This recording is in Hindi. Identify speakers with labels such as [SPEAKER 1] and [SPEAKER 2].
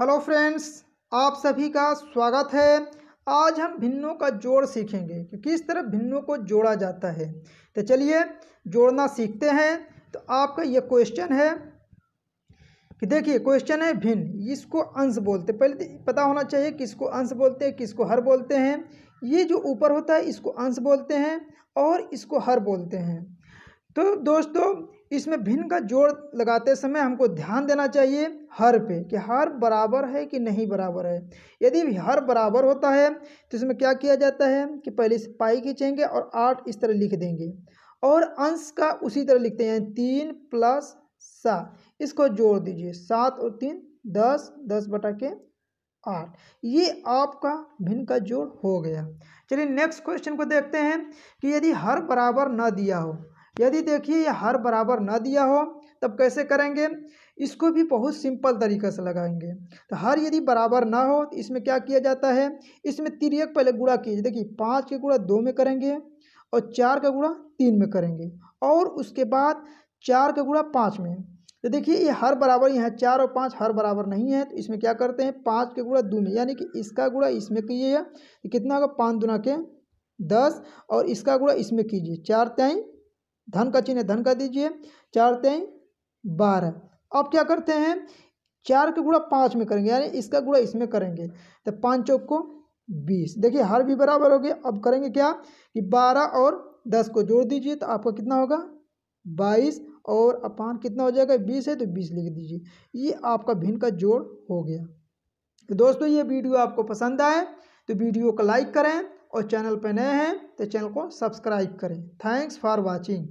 [SPEAKER 1] हेलो फ्रेंड्स आप सभी का स्वागत है आज हम भिन्नों का जोड़ सीखेंगे कि किस तरह भिन्नों को जोड़ा जाता है तो चलिए जोड़ना सीखते हैं तो आपका ये क्वेश्चन है कि देखिए क्वेश्चन है भिन्न इसको अंश बोलते पहले तो पता होना चाहिए किसको अंश बोलते हैं किसको हर बोलते हैं ये जो ऊपर होता है इसको अंश बोलते हैं और इसको हर बोलते हैं तो दोस्तों इसमें भिन्न का जोड़ लगाते समय हमको ध्यान देना चाहिए हर पे कि हर बराबर है कि नहीं बराबर है यदि हर बराबर होता है तो इसमें क्या किया जाता है कि पहले से पाई खींचेंगे और आठ इस तरह लिख देंगे और अंश का उसी तरह लिखते हैं तीन प्लस सात इसको जोड़ दीजिए सात और तीन दस दस बटा के आठ ये आपका भिन्न का जोड़ हो गया चलिए नेक्स्ट क्वेश्चन को देखते हैं कि यदि हर बराबर ना दिया हो यदि देखिए ये हर बराबर ना दिया हो तब कैसे करेंगे इसको भी बहुत सिंपल तरीके से लगाएंगे तो हर यदि बराबर ना हो तो इसमें क्या किया जाता है इसमें तिरक पहले गुड़ा कीजिए देखिए पाँच के गुड़ा दो में करेंगे और चार का गुड़ा तीन में करेंगे और उसके बाद चार का गुड़ा पाँच में तो देखिए ये हर बराबर यहाँ चार और पाँच हर बराबर नहीं है तो इसमें क्या करते हैं पाँच के गुड़ा दो में यानी कि इसका गुड़ा इसमें कीजिए कितना होगा पाँच दुना के दस और इसका गुड़ा इसमें कीजिए चार तेई धन का चिन्ह धन का दीजिए चार तेई बारह अब क्या करते हैं चार का गुड़ा पाँच में करेंगे यानी इसका गुड़ा इसमें करेंगे तो पाँच चौक को बीस देखिए हर भी बराबर हो गया अब करेंगे क्या कि बारह और दस को जोड़ दीजिए तो आपका कितना होगा बाईस और अपान कितना हो जाएगा बीस है तो बीस लिख दीजिए ये आपका भिन्न का जोड़ हो गया तो दोस्तों ये वीडियो आपको पसंद आए तो वीडियो को लाइक करें और चैनल पर नए हैं तो चैनल को सब्सक्राइब करें थैंक्स फॉर वॉचिंग